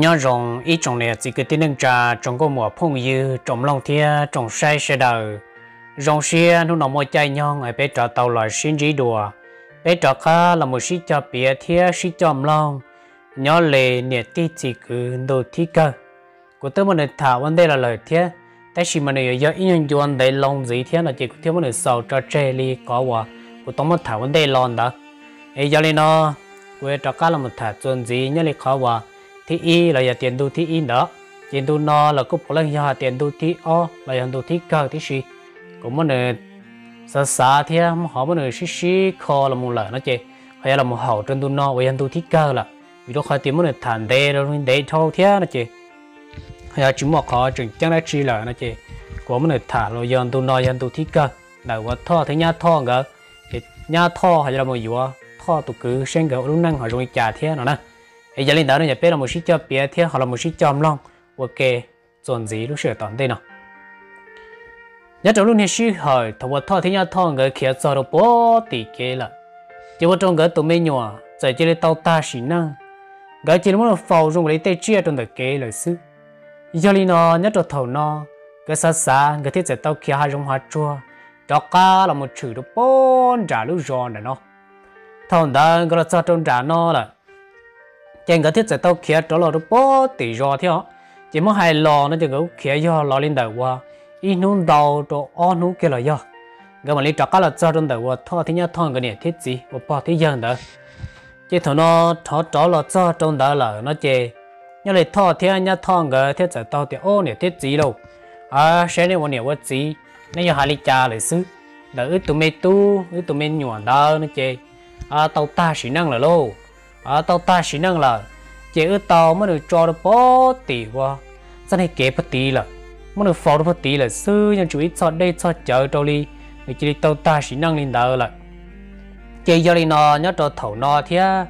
nhớ rồng ý trồng này chỉ có tiếng nâng trà trồng có mùa phong dư trong long thia trong say sẽ đời rồng xia nó nọ môi chai nhau ngày bé trọ tàu loài xin dí đùa bé trọ khá là một sĩ cho bia thia sĩ cho long nhớ lệ nhiệt ti chỉ cứ đồ thi cơ của tôi mình thảo vấn đề là lời thia tại sao mình do ý nhân duan để long gì thia là chỉ có thiếu mình sầu cho chê ly có quả của tôi mà thảo vấn đề lon đó ấy giờ lên nó của trọ cá là một thảo chuẩn gì nhớ lệ khó quả thi y là giờ tiền đu thì y nữa tiền đu no là cúp bỏ lên giờ tiền đu thì o là giờ đu thi cơ thi gì cũng muốn nữa sợ sợ thì họ muốn nữa xí xí khó là một lần nó chơi hay là một hậu trên đu no với anh đu thi cơ là vì đó khỏi tiền muốn nữa ờ, thành đề rồi đề thâu thế nó chơi hay là chúng một họ chừng chẳng đã chi là nó chơi của mình ờ, thả rồi giờ đu no giờ đu thi cơ là qua thọ thấy nhá thọ ngờ thì nhá thọ hay là một gì đó thọ tụ cứ sinh ngờ luôn năng họ dùng cái trả thế nó nè ấy giờ linh đó nhà bé là một chiếc cho bia thế hoặc là một chiếc cho long ok chuẩn gì lúc sửa tận đây nào nhớ trong lúc này suy hỏi thằng vật thọ thế nhau thọ người kia cho đồ bó tỷ kế là chỉ có trong người tụi mình nhỏ giải chỉ là tao ta xí năng gái chỉ muốn phao dùng lấy tay chia trong đời kế lời sư giờ linh nó nhớ trong thầu nó cái xa xa người thiết giải tao kia hai dùng hoa chua đó cả là một chữ đồ bó trả lúc giòn này nó thằng đó người ta cho trong trả nó là chẳng có thiết giải tao kia đó là nó bó tỷ do theo chỉ muốn hai lò nó chỉ có kia do lò lên đầu qua ít nút đầu cho on nút kia là do cái mà lấy trọc cá là cho trong đầu qua thọ thì nhớ thon cái này thiết gì và bỏ thì dân đó chỉ thằng nó thọ trọ là cho trong đầu là nó chơi, nhớ lấy thọ thì nhớ thon cái thiết giải tao thì ô này thiết gì đâu à xem này sẽ này quá gì nó giờ hai ly trà lại xứ đỡ tụi mày tu tụi mày nhọn đó nó chơi, à tao ta sĩ năng là lâu à tao ta chỉ năng là chỉ ở tao mới được cho được bó tỷ qua sao này kế bất tỷ là mới được phò được bất tỷ là sư nhân chú ý cho đây cho chờ đâu đi người chỉ tao ta chỉ năng lên đỡ là chế do đi nó nhớ cho thầu nó thế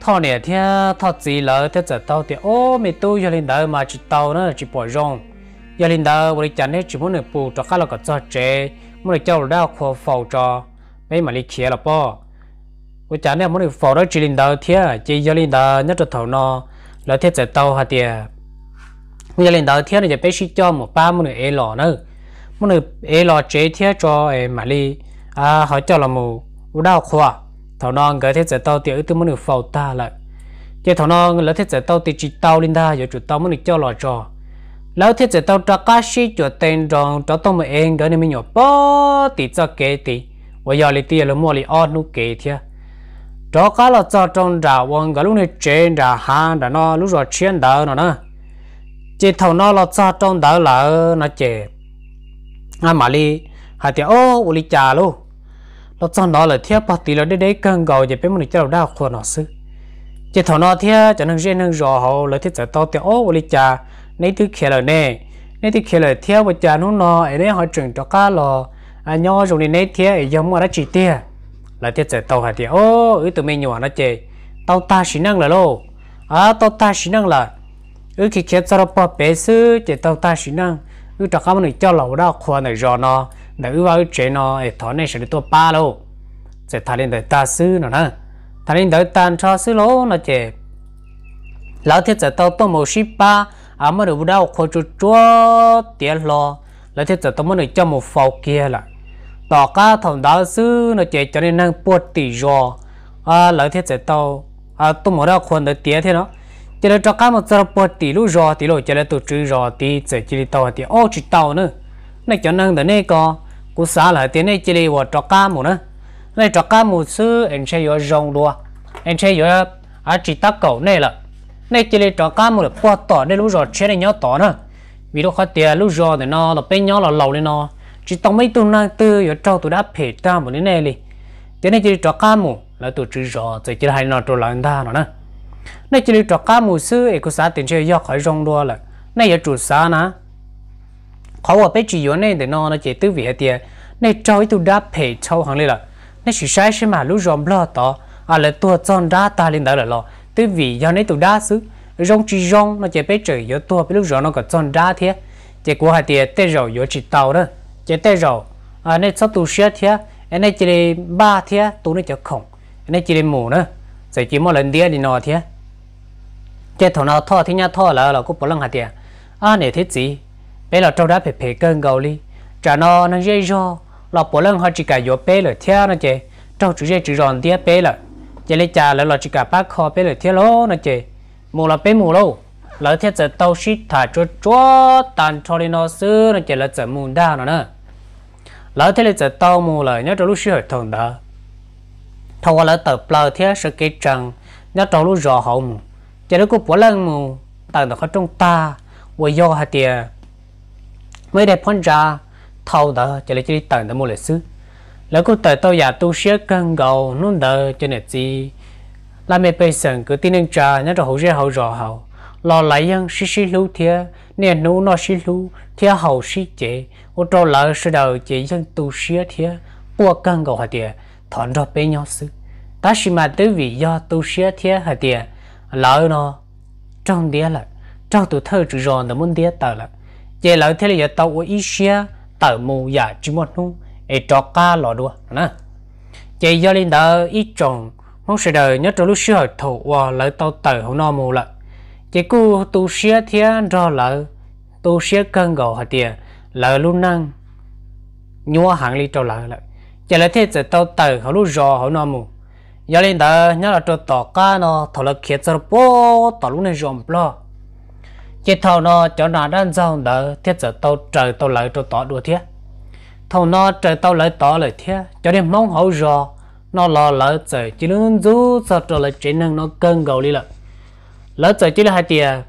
thọ nè thế thọ gì là thế giờ tao thì ô mày tôi do lên đỡ mà chỉ tao nó chỉ bỏ rong do lên đỡ bởi chẳng hết chỉ muốn được bù cho các là có cho chế muốn được cho đau khổ phò cho mấy mà đi kia là bao của cha này muốn phò đó chỉ linh đầu thiệt chỉ gia linh đầu nhất là thầu nó là thiết sẽ tàu hạt tiền bây gia linh đầu thiệt này phải xí cho một ba muốn ế lò nữa muốn ế lò chế thiệt cho em mà đi à họ cho là một, u đau khoa, thầu nó cái thiết giải tàu tiền tôi muốn phò ta lại chỉ thầu nó là thiết sẽ tàu tiền chỉ tàu linh đầu giờ chủ tàu muốn cho lò cho lão thiết sẽ tàu cho cá sĩ cho tên rồng cho tông một em gần như mình nhỏ bó thì cho kế thì bây giờ thì tiền là mua thì on nó kế thiệt đó cá là cho trong đảo vòng cái lúc này trên đảo hàng đã nó lúc rồi chiến đảo nó nè chỉ thầu nó là cho trong đảo là nó chè à mà đi hai tiếng ô uli chà luôn nó cho nó là thiết bát tí là để đấy cần gầu để bên mình cho đào khuya nó xứ chỉ thầu nó thiết cho nên riêng nó rõ hậu là thiết sẽ tao tiếng ô uli chà nấy thứ kia là nè nấy thứ kia là thiết và chà nó nó ở đây họ trường cho cá là à nhau rồi nấy thiết ở giống mà đã chỉ tiền là tiết trời tàu hả thì ô ư tụi mình nhỏ nó chê tàu ta xí năng là lô à tàu ta xí năng là ư khi kia cho nó bỏ bé sư chê tàu ta xí năng ư cho các bạn cho lẩu đó khoa này giò nó để ừ vào ư chế nó để thọ này sẽ được tua ba lô sẽ thà lên đời ta sư nó nè thà lên đời tan cho sư lô nó chê lão thiết trời tàu tôi một ship ba à mà được đâu khoa chúa chúa tiền lô, lão thiết trời tàu mới được cho một phao kia là tỏ cá thằng đó sư nó chạy cho nên năng buộc tỷ rò à lợi thế sẽ tàu à tôi mở ra khuôn để tía thế nó cho nên cho cá một giờ buộc tỷ lú rò tỷ lú cho nên tụt trừ rò tỷ sẽ chỉ đi tàu thì ô chỉ tàu nữa này cho năng để này co cú xả lại tiếng này chỉ đi vào cho cá một nữa này cho cá một sư anh sẽ có rong đua anh sẽ có à chỉ tắc cầu này là này chỉ đi cho cá một là buộc tỏ đây lú rò chế này nhỏ tỏ nữa vì nó khó tiền lú rò thì nó là bên nhỏ là lầu lên nó chỉ tông mấy tuần nay tư ở trao tụi đã phê ta một cái này đi thế này chỉ cho cá mù là tụi chỉ rõ rồi chỉ hai nó trâu lại ta nó nè này chỉ cho cá mù sư ấy có xã tiền chơi do khỏi rong đua là này giờ chủ xã nè khó vào bé chỉ yếu này để nó nó chỉ tư vị hết tiền này trao trâu tụi đã phê trâu hàng lên là này chỉ sai xem mà lúc rong lo to à là tua chọn ra ta lên đó là lo tư vị do này tụi đã xứ rong chỉ rong nó chỉ bây giờ yếu tua bé lúc rong nó có chọn ra thế chỉ của hai tiền tê rồi yếu chỉ tàu đó chế tay rồi à nên sau tù xe thia anh ấy chỉ ba thia tù nó chỉ khổng anh ấy chỉ mù nữa sẽ chỉ một lần đĩa đi nọ thia chế thằng nào thọ thì nhà thọ là là cũng bỏ lăng hạt tiền à này thế gì bé là trâu đá phải phải cơn gầu đi trả nó nó dễ do là bỏ lăng họ chỉ cả vô bé là thia nó chế trâu chỉ dễ chỉ ròn đĩa bé là chế lấy trà là là chỉ cả bác kho bé là thia lố nó chế mù là bé mù lâu lỡ thiết giờ tàu shit thả cho cho tàn cho đi nó xưa nó chế là giờ mù đa nó nữa lỡ thế là giờ tao mù lời nhớ trong lúc sư hội thùng đó thâu qua lỡ tờ plờ thế sự kỹ trần nhớ trong lúc rõ hồng giờ đó cũng bỏ lăng mù tờ nó khó trong ta quay do hạt tiền mới đẹp phân ra thâu đó giờ là chỉ tờ nó mua lịch sử lỡ cũng tờ tao giả tu sửa cân cầu nôn đờ cho nên gì làm mẹ bây giờ cứ tin nên trà nhớ trong hậu rễ hậu rõ hậu lo lại yang sĩ sĩ lưu thiê nên nô nó sĩ lưu thiê hậu sĩ chế ô trò lỡ sự đầu chế dân tu sĩ thiê bùa căng gò hòa thiê thọn ra bế nhau sư ta sĩ mà tới vì do tu sĩ thiê hòa thiê lỡ nó trong đĩa là trong tụ thơ chữ ròn là muốn đĩa tờ là chế lỡ thế là giờ tàu của ý sĩ tờ mù giả chỉ một nu để cho ca lọ đua nè chế do lên đó ít tròn không sự đời nhớ trong lúc sư hợp thủ và lỡ tàu tờ không no mù lại chỉ cô tu sửa thiên rõ lỡ tu sửa cân gầu hả tiền lỡ luôn năng nhua hàng ly trâu lỡ lại, chỉ là thế giờ tao tờ họ lúc rõ họ nằm mù giờ lên đó nhớ là trâu tỏ cá nó thọ lực khiến cho bố tỏ luôn này rộm lo chỉ thầu nó cho nó đang giàu đỡ thế giờ tao trời tao lỡ trâu tỏ đua thế thầu nó trời tao lỡ tỏ lời thế cho nên mong hậu rõ nó lo lỡ trời chỉ luôn rú cho trâu lại chỉ năng nó cân gầu đi lợ lỡ trời chỉ là hai tiền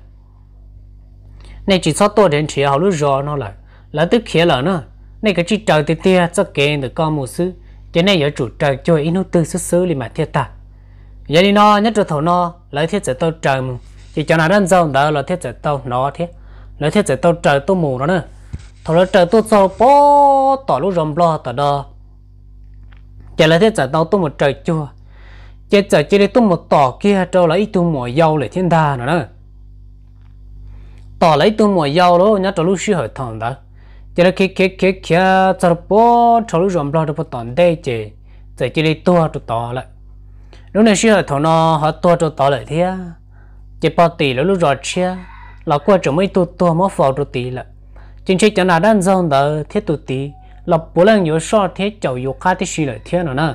này chỉ sót tôi đến chỉ họ lúc rồi nó là lỡ tức khía lỡ nó này cái chỉ trời thì tia cho kê được con một xứ, cho nên giờ chủ trời cho ít nút tư sức xứ liền mà thiệt ta giờ đi nó nhất rồi thổ nó lỡ thiết sẽ tôi trời mù chỉ cho nó đơn dâu đó là thiết sẽ tôi nó thiết lỡ thiết sẽ tôi trời tôi mù nó nữa thổ lỡ trời tôi cho bó tỏ lúc rồng lo tỏ đó giờ lỡ thiết sẽ tôi tôi một trời chua chế giờ chế đi tung một tỏ kia trâu lấy tung mồi dâu lại thiên đa nữa đó tỏ lấy tung mồi dâu đó nhá trâu lúc sư hơi thằng đó chế là kia kia kia kia trâu bó trâu lúc rộm lo được một tòn đây chế giờ chế đi tua trâu tỏ lại lúc này sư hơi thằng nó họ tua trâu tỏ lại thế chế bao tỷ lúc lúc rồi chia là qua chỗ mấy tua tua mất phò trâu tỷ lại chính chế chẳng là đang dòng đó thiết tụ tỷ là bốn lần nhớ so thiết chậu yoga thiết sư lại thiên rồi nè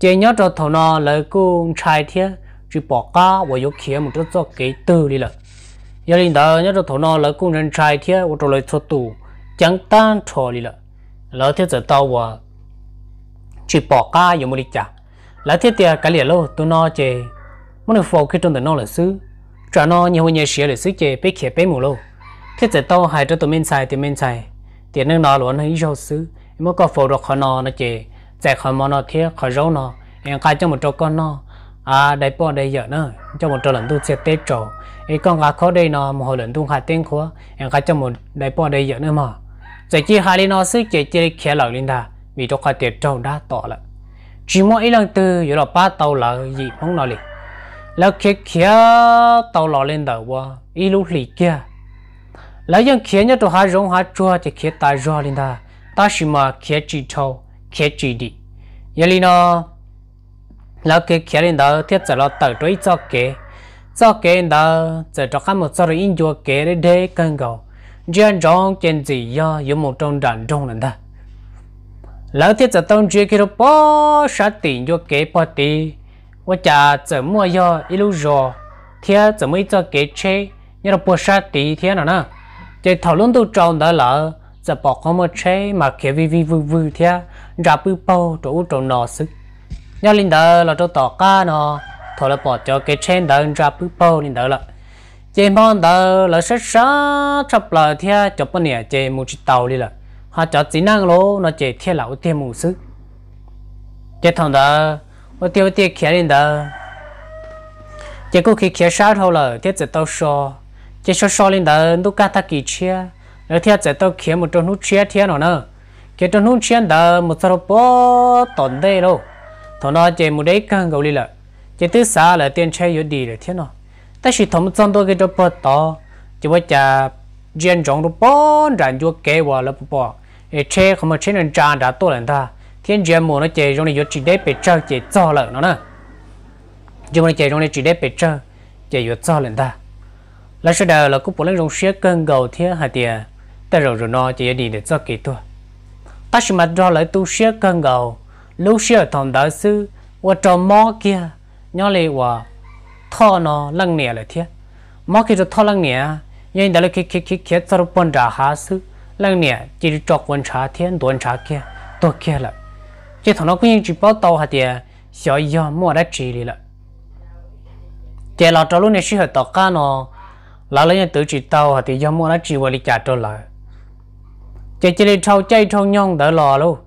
chế nhớ cho thầu nó là cũng trai thế chỉ bỏ cá và yếu kia một chút cho cái tư đi là giờ linh đó nhớ cho thầu nó là cũng nhân trai thế và cho lời cho tù chẳng tan trò đi là lỡ thế giờ tao và chỉ bỏ cá yếu một đi chả lỡ thế thì cái liền lâu tụi nó chế muốn phục khi trong tụi nó là xứ trả nó nhiều hơn nhiều xí là xứ chế bé kia bé mù lâu thế giờ tao hai cho tụi mình xài tụi mình xài tiền nó nó luôn hay cho xứ mà có phục được họ nó nó chế chạy khỏi món nó thiết khỏi rau nó em khai cho một chỗ con nó à đây bọn đây giờ nữa cho một chỗ lần tu sẽ tết trổ ý con gà khó đây nó một hồi lần tu khai tiếng khó em khai cho một đây bọn đây giờ nữa mà chạy chi hai đi nó sức chạy chi khé lẩu lên đà vì cho khai tiệt trâu đã tỏ lại chỉ mỗi ý lần tư giờ là ba tàu là gì không nói liền là khé khé tàu lò lên đầu qua ý lúc lì kia là dân khía nhớ tụ hai rong hai chua thì khía tai rò lên ta, ta chỉ mà khía chỉ trâu khía truy đi giờ li nó là cái khía lên đó thiết giờ là tờ đối cho kế cho kế đó giờ cho các một số rồi in cho kế để để cần cầu riêng trong trên gì do có một trong đàn trong lần đó lão thiết giờ tông chuyện kia bỏ sát tiền cho kế bỏ đi và cha giờ mua do ít lúc rồi thiết giờ mới cho kế chế nhưng là bỏ sát đi thiết nào nè chỉ thảo luận tôi trong đó là giờ bỏ có một chế mà kế vi vi vui vui thiết ra bư bao chỗ chỗ nọ sức nhau linh đờ là chỗ tỏ ca nọ, thôi là bỏ cho cái chén đờ ra bư bao linh đờ là chế món đỡ là sát sát chập lại thia chập bao nè chế một chiếc tàu đi là họ cho chỉ năng lô nó chế thia lão thia một sức chế thằng đỡ 我丢丢看人的，结果去看石头了，他在到说，这说说人的都干他给车，而他在到看么着路车天了呢。cái trong hôn chiến đó một số bó tổn đây rồi, thằng nào chơi một đấy càng gấu đi là chơi thứ xa là tiền chơi yếu đi rồi thế nào ta chỉ thầm trong tôi cái đó bó to chỉ có chả riêng trong đó bó rảnh cho kế hoạch là bó để chơi không mà chơi nên trang đã tốt lên ta thiên riêng mùa nó chơi trong này yếu chỉ đấy bị chơi chơi nó nữa chỉ mà chơi trong này chỉ đấy chơi chơi yếu cho lên sau đó là cũng muốn lên rong xe cơn gầu thế hạt tiền ta rồi nó chơi đi để cho kỳ tôi ta chỉ mà cho lại tu sửa cần gầu lúc sửa thằng đại sư và cho mò kia nhớ lại và thọ nó lăng nhẹ lại thế mò kia cho thọ lăng nhẹ nhưng đã là cái cái cái cái sao bận trả hạ sư lăng nhẹ chỉ cho quan trả thiên tuần trả kia tôi kia là chỉ thằng nó cũng như chỉ bảo tàu hạt lại chỉ chỉ đi thâu chơi thâu nhong đỡ lò luôn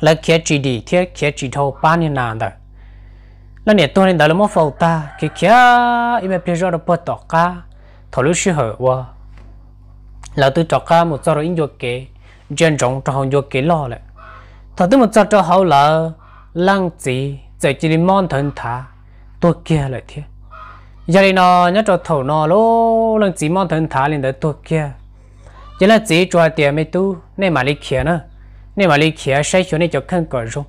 là kia chỉ đi thiết kia chỉ thâu ba niên nào đó là nè tôi nên đỡ là một phẩu ta kia kia im em biết rồi đâu bắt tọt cả thầu lúc xưa hở wa là tôi tọt cả một giờ rồi in vô kế dân trọng trong hồng vô kế lo lại thầu tôi một giờ cho hậu là lăng gì giờ chỉ đi mòn thân thả tôi kia lại thiết giờ này nó nhớ cho thầu nó lô lăng gì mòn thân thả lên tới tôi kia chỉ là chỉ cho tiền mới tu nên mà lý kia nữa nên mà lý kia sai chỗ này cho khăn cỏ rồi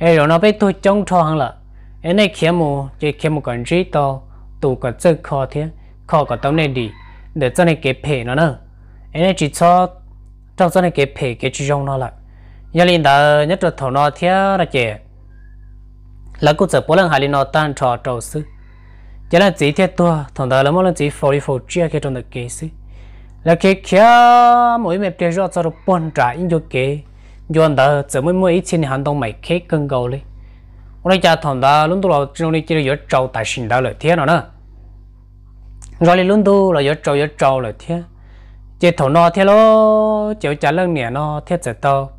ai rồi nó bị tôi chống cho hăng là ai này kia mù chỉ kia mù còn gì to tụ còn chơi khó thế khó còn tao này đi để cho này cái phe nó nữa ai này chỉ cho trong cho này cái phe cái chỉ trong nó là nhà linh đã nhất là thầu nó thế là chị là cũng sẽ bốn lần hai lần nó tan trò trầu sư chỉ là chỉ thế tua thằng đó là mỗi lần chỉ phổ đi phổ chia cái trong được cái gì? là cái kia mỗi mẹ tiền rồi cho được bốn trả in cho kế dọn đó chỉ mỗi mỗi ít tiền hàng đông mày khé cân cầu đi ông cha thằng đó luôn tu là trong này chỉ là trâu tài sinh đó là thế nào nữa rồi luôn tu là trâu yếu trâu là thế chỉ thằng nó thế lo chỉ trả lương nè nó thế chỉ tao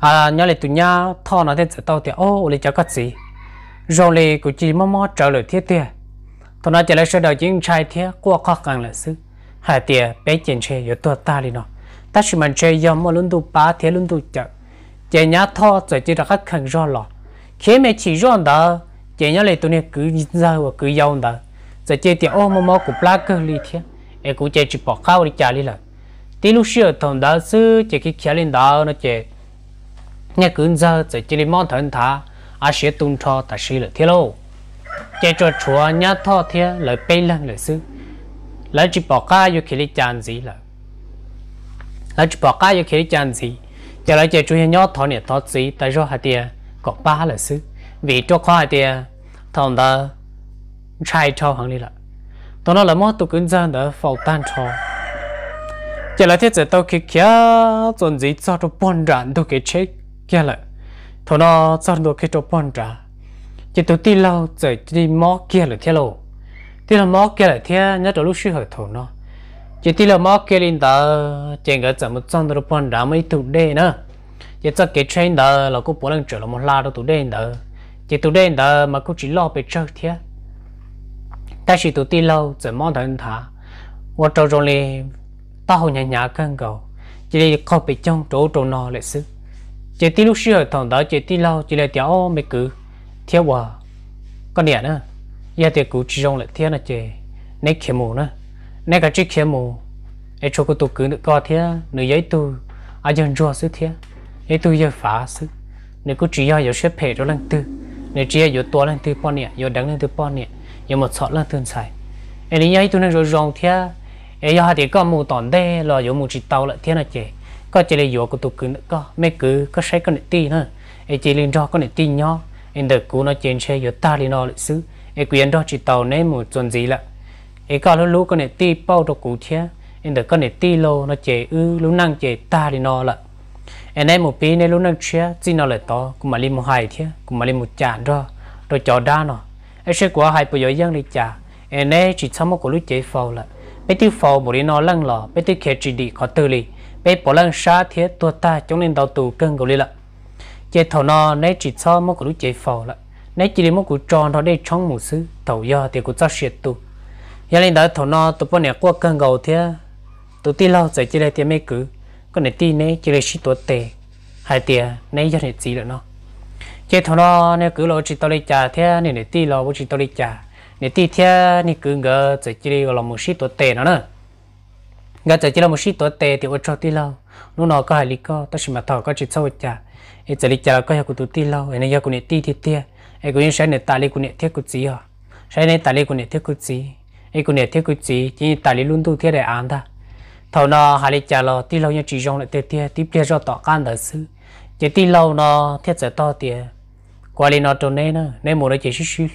à nhớ lại tụi nhá thọ nó thế chỉ tao thì ô lại cho cái gì rồi lại cứ chỉ mò mò trở lại thế thế thằng nó chỉ là sơ đầu chính trai thế qua khó khăn là sức hà tiề bé chèn chè yếu tua ta đi nó ta chỉ mình chè yếu mà luôn đủ ba thế luôn đủ chợ chè nhá tho rồi chỉ là khách khẩn rõ lọ khi mà chỉ rõ đó chè nhá lấy tụi này cứ nhìn ra và cứ giàu đó rồi chè tiề ô mà mà cũng plak cơ li thế em cũng chè chỉ bỏ khao đi chả đi là tí lúc xưa thằng đó xứ chè cái kia lên đó nó chè nhà cứ giờ rồi chỉ lên món thần thả à xe tung cho ta xí là thế lâu chè cho chúa nhá tho thế lời bay lăng lời xứ là chỉ bỏ cá yêu khi đi chăn gì là là chỉ bỏ cá yêu khi đi chăn gì giờ là chỉ chúng nhau thọ niệm thọ gì tại do hai tia có ba là sư vì cho khoa hai tia thằng đó trai cho hàng đi là tao nói là mỗi tụ kinh dân đó phổ tan cho giờ là thiết giờ tao kia kia chuẩn gì cho tao bón rạn tao kia chết kia là thằng nó cho tao kia cho bón rạn giờ tôi đi lâu giờ đi mò kia là thiết lâu thì là móc kia lại thế nhớ là lúc sư hỏi thổ nó chỉ tí là móc kia lên đó chỉ cái chậm một trăm đô bòn đã mấy tụ đê nữa chỉ cho cái chuyện đó là cũng bốn lần trở là một la đó tụ đê nữa, chỉ tụ đê đó mà cũng chỉ lo về chơi thế ta chỉ tụ tí lâu chỉ mong thằng thả và trâu rồi thì tao hồi nhà nhà căng cầu chỉ có bị trong chỗ nó lại xứ chỉ tí lúc sư hỏi thằng đó chỉ tí lâu chỉ là tiểu mấy cứ thiếu hòa con đẻ nữa giờ thì cụ chỉ rong lại thiên là chè nấy khé mù nữa nấy cả chỉ khé mù ấy e cho cô tụ cứ được co thiên nửa giấy tu ai dân rùa sứ thiên ấy tu giờ phá sứ nếu cứ chỉ giờ giờ xếp phe đó lần tư nếu chỉ giờ tua lần tư bao nè giờ đắng lần tư bao nè giờ một sọt lần tư sai, ai lý giấy tu nên rồi rong thiên ai giờ thì có mù tòn đê là giờ mù chỉ tàu lại thiên là chè có chỉ là giờ cô tụ cứ được co mấy cứ có sai con nè tì nữa ấy chỉ liên do con nè tì nhỏ, anh được cú nó trên xe giờ ta đi nó lại xứ ấy quyền đó chỉ tàu nên một chuẩn gì là ấy cao lúc lúc con này ti bao đồ cụ thế em được con này ti lô nó chế ư lúc năng chế ta thì nó là em này một pí này lúc năng chế chỉ nó lại to cũng mà lên một hai thế cũng mà lên một chả đó rồi cho đa nó ấy sẽ qua hai bây giờ giang đi chả em này chỉ xong một cái lúc chế phao là bé tiêu phao một đi nó lăng lò bé tiêu kẹt chỉ đi khó tư li bé bỏ lăng xa thế tua ta chống lên đầu tù cân của gọi là chế thầu nó nấy chỉ cho một cái lúc chế phao là nãy chỉ một cụ tròn thôi để trong một sư tàu do thì cụ cho sệt tu giờ lên đó thầu nó tụ bọn này qua cơn gầu thế tụ ti lâu rồi chỉ đây tiền mấy cứ còn này ti nãy chỉ đây chỉ tuột tệ hai tiền nãy giờ này gì nữa nó chế thầu nó nãy cứ lo chỉ tao lấy trả thế này này ti lo bố chỉ tao lấy trả, này ti thế này cứ ngờ rồi chỉ đây là một sĩ tuột tệ nó nữa ngờ rồi chỉ là một sĩ tuột tệ thì ôi cho ti lâu lúc nào có hai lý co tao chỉ mà thầu có chỉ sâu trả, ấy giờ lý trà có hai cụ tu ti lâu ấy nãy giờ cụ này ti thiệt tia ai cũng sẽ nè tài lý cũng nè thiết cũng chỉ hả sẽ nè tài lý cũng nè thiết cũng chỉ ai cũng nè thiết cũng chỉ chỉ tài lý luôn tu thiết để ăn ta thầu nó hà lý trả lo tí lâu như chỉ rong lại tiếp theo tí theo cho tọ can đời sư chỉ tí lâu nó thiết sẽ to tiền qua lý nó trốn nên nó nên muốn nó chỉ suy suy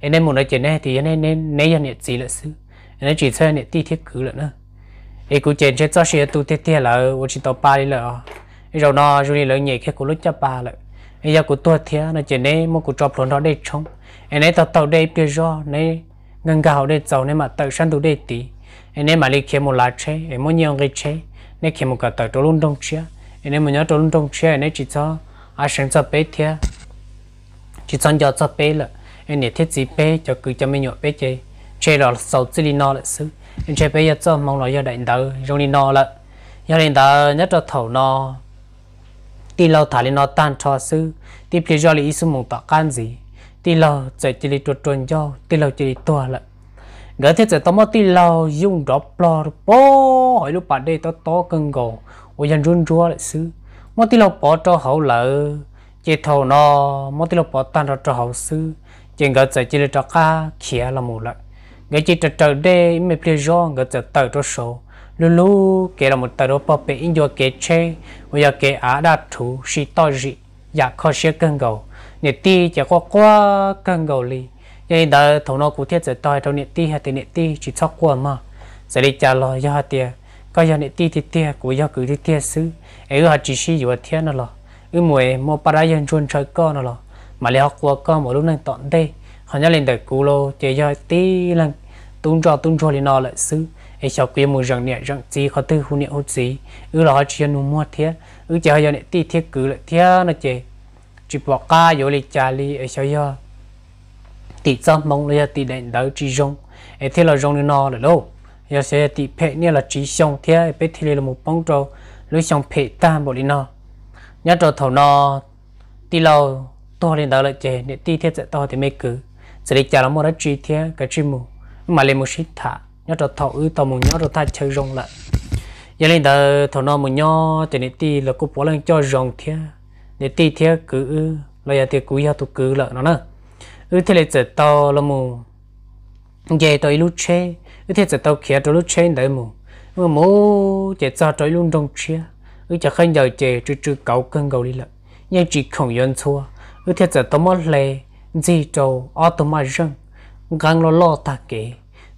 anh nên muốn nói chuyện này thì nên nên nên nhận nhận gì là sư nên chỉ chơi nhận ti thiết cứ là nữa ai cũng chỉ chơi cho xe tu tiết theo là tôi chỉ tao ba đi là rồi nó rồi lấy nhảy khi cũng lúc chấp ba lại giờ của tua thì là chỉ nên một cuộc trọp lớn đó để chống anh ấy tàu tàu đây bây giờ này ngân gạo để giàu nên mà tự sang tự để tí anh ấy mà đi kiếm một lá chế em muốn nhiều cái chế nên kiếm một cái tàu trâu luôn đông chia anh ấy muốn nhớ trâu luôn đông chia anh ấy chỉ cho à sáng cho bé thì chỉ cho giờ cho bé là anh ấy thiết gì bé cho cứ cho mình nhọ bé chơi chơi đó sau chỉ đi no là xứ anh chơi bé giờ cho mong là giờ đại đầu rồi đi no là giờ đại đầu nhất là thầu no ti lo thà lên nó tan cho sư ti phía do lý sư mong tỏ can gì ti lo chạy chỉ lý tuột tuần do ti lo chỉ lý tua lại gỡ thế chạy tao ti lo dùng đó plo bố hỏi lúc bạn đây tao to cưng gồ ôi dân run rua lại sư mà ti lo bỏ cho hậu lợ chỉ thầu nó mà ti lo bỏ tan ra cho hậu sư chỉ gỡ chạy chỉ lý cho ca khía là mù lại gỡ chỉ trật trở đây mới phía do gỡ chạy tờ cho số lulu kể là một tờ đồ bọc bể in dùa kể chê và giờ kể á đã thú xì to dị dạ khó xế cân gầu nè ti chả có quá cân gầu lì nhưng đờ thổ nó cụ thiết giờ tôi thổ nè ti hay thì nè ti chỉ cho qua mà sẽ đi trả lời cho hạt tiền có giờ nè ti thì tiền của giờ cứ thì tiền xứ ấy họ chỉ sử dùa thiên nó lò ư mùi mô bà ra dân chuôn trời con nó lò mà lẽ học qua con một lúc này tọn đây họ nhớ lên đời cú lo chế giờ ti lần tung trò tung trò thì nó lại xứ hay sau kia một rằng nè rằng gì khó tư hôn nè hút gì ư là họ chỉ nụ mua thế ư chả giờ nè ti thiết cứ lại thế nó chè chỉ bỏ ca vô lịch trả li ở sau giờ ti sao mong lấy ti đánh đấu chỉ rong ở thế là rong nó là đâu giờ sẽ ti phe nè là chỉ xong thế bé thì là một bóng trâu lối xong phe ta bộ đi nó nhớ trâu thầu nó ti lâu to lên đó là chè nè ti thiết sẽ to thì mấy cứ sẽ đi trả là một đó chỉ thế cái chỉ mù mà lên một shit thả nhớ cho thọ ư tao muốn nhớ cho ta chơi rồng lại giờ lên đó thọ nó muốn nhớ thì nè ti là cố bỏ lên cho rồng thế nè ti thế cứ là giờ thì cứ giờ tụ cứ là nó nữa ư thế là giờ to là mù về tới lúc chơi ư thế giờ tao kia tới lúc chơi đấy mù mà mù giờ tao tao luôn trong chơi ư giờ không giờ chơi chữ chữ cầu cân cầu đi lại nhưng chỉ không nhận thua ư thế giờ tao mất lệ gì trâu ở tao mà răng ngang lo lo ta kể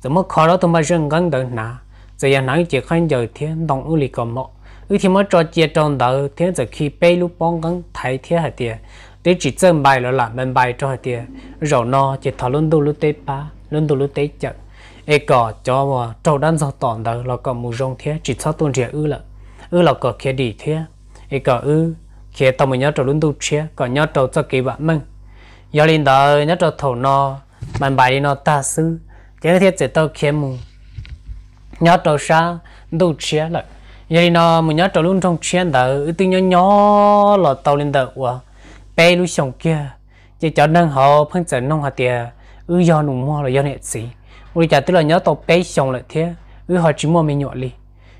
怎么考了他妈人工的呢？这样能解很有天动物里个么？有天么着接中头天就去北路帮工抬天下的，得只正白了啦，门白着下的，然后呢就讨论到路对吧，论到路对着，一个叫我周丹上当头那个木容天只操动着饿了，饿了个开地天，一个饿开他们要着论到车，个要着这几万门，要领导要着头呢，门白呢大师。cái thiết chế tao kiếm mù nhớ tao sa đâu chia lại vậy nó mình nhớ tao luôn trong chuyện đó tự nhớ nhớ là tao lên đầu quá bé lúc xong kia chỉ cho nên họ phân trận nông hạt tiền ư do nụ mua là do nghệ sĩ bây giờ tức là nhớ tao bé xong lại thế ư họ chỉ mua mình nhọ đi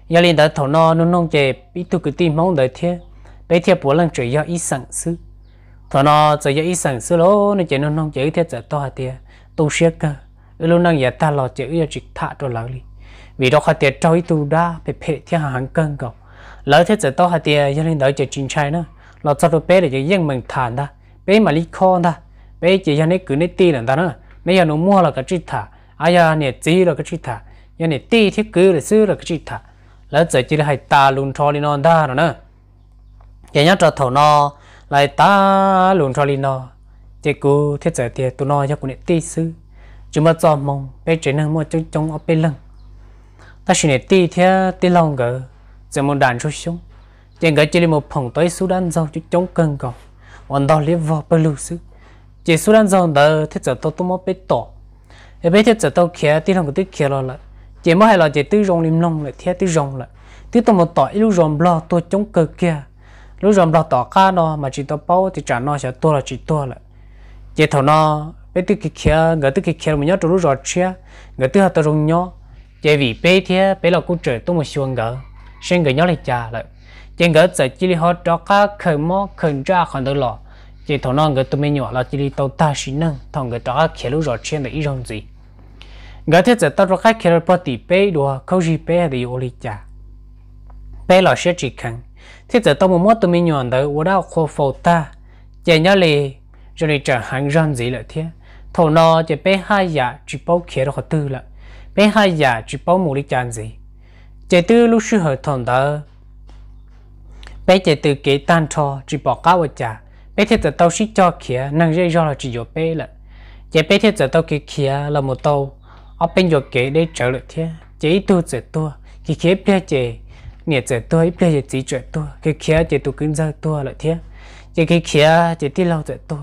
vậy nên đó thầu nó nó nông chế bị tụi cái tim mong đợi thế bé thiệp bố lần chỉ do ít sẵn sư thầu nó chỉ do ít sẵn sư lỗ nó chỉ nó nông chế thiết giờ to hạt tiền tu sửa cơ luôn năng giờ ta lo chữ giờ chỉ thả cho lão đi vì đó khai tiền trôi tu đa bị phê thiên hạ hàng cân cầu lỡ thế giờ to khai tiền giờ lên đợi chờ chính trai nữa lo cho tôi bé để cho yên mình thản ta bé mà lý con ta bé chỉ cho nên cứ nên ti là ta nữa bây giờ nó mua là cái chỉ thả ai giờ nè chỉ là cái chỉ thả giờ nè ti thiết cứ là xứ là cái chỉ thả lỡ giờ chỉ là hai ta luôn cho đi non ta rồi nữa giờ nhớ cho thầu no lại ta luôn cho đi no chỉ cứ thiết giờ tiền tụi nó cho cũng nè ti xứ chúng mà cho mong bé trẻ năng mua chống chống ở bên lưng ta chỉ này tì theo tì lòng gỡ giờ một đàn số xuống chỉ gỡ chỉ là một phòng tới Sudan giàu chứ Chúng cân còn còn đó liên vào bên lưu xứ chỉ Sudan giàu đó thế giờ tôi tôi mất bé tổ ở bé thế giờ tôi kia tì lòng cái tì kia rồi chỉ mới hay là chỉ tì rong lim long lại theo tì rong lại tì tôi một tỏi lưu rong lo tôi Chúng cờ kia lưu rong lo tỏ ca nó mà chỉ tôi bao thì trả nó sẽ tôi là chỉ tôi lại chỉ thầu nó bây tư kì kia gỡ tư kì kia mình nhớ trụ rót chia gỡ tư hạt tao rung nhớ chỉ vì bé thế bé là cũng trời tôi một xuồng gỡ sen gỡ nhớ lại cha lại chỉ gỡ giờ chỉ họ trò cá khởi mò khởi ra còn đỡ lò chỉ thằng non gỡ tôi mới nhỏ là chỉ tao ta xin năng thằng gỡ trò cá kia lúc rót chia là ít rong gì gỡ thế giờ tao cho cá kia là bao tỷ bé đùa khâu gì bé thì ô lại cha bé là sẽ chỉ khăn thế giờ tao một mốt tôi mới nhỏ đỡ ở đâu khô phô ta chỉ nhớ lại rồi trở hàng rong gì lại thế thổ nó chỉ bé hai giả chỉ bao kia đó tư là bé hai giả chỉ bao mù đi chán gì chỉ tư lúc sư hợp thằng đó bé chỉ tư kế tan cho chỉ bỏ cá vào chả bé thì tự tao xích cho kia năng dây cho là chỉ dỗ bé là chỉ bé thì tự tao kia kia là một tàu ở bên dỗ kế để trở lại thế chỉ tu chỉ tu khi kia bé chỉ nhẹ chỉ tu ít bé chỉ chỉ tu khi kia chỉ tu kinh giờ tu lại thế chỉ khi kia chỉ ti lâu chỉ tu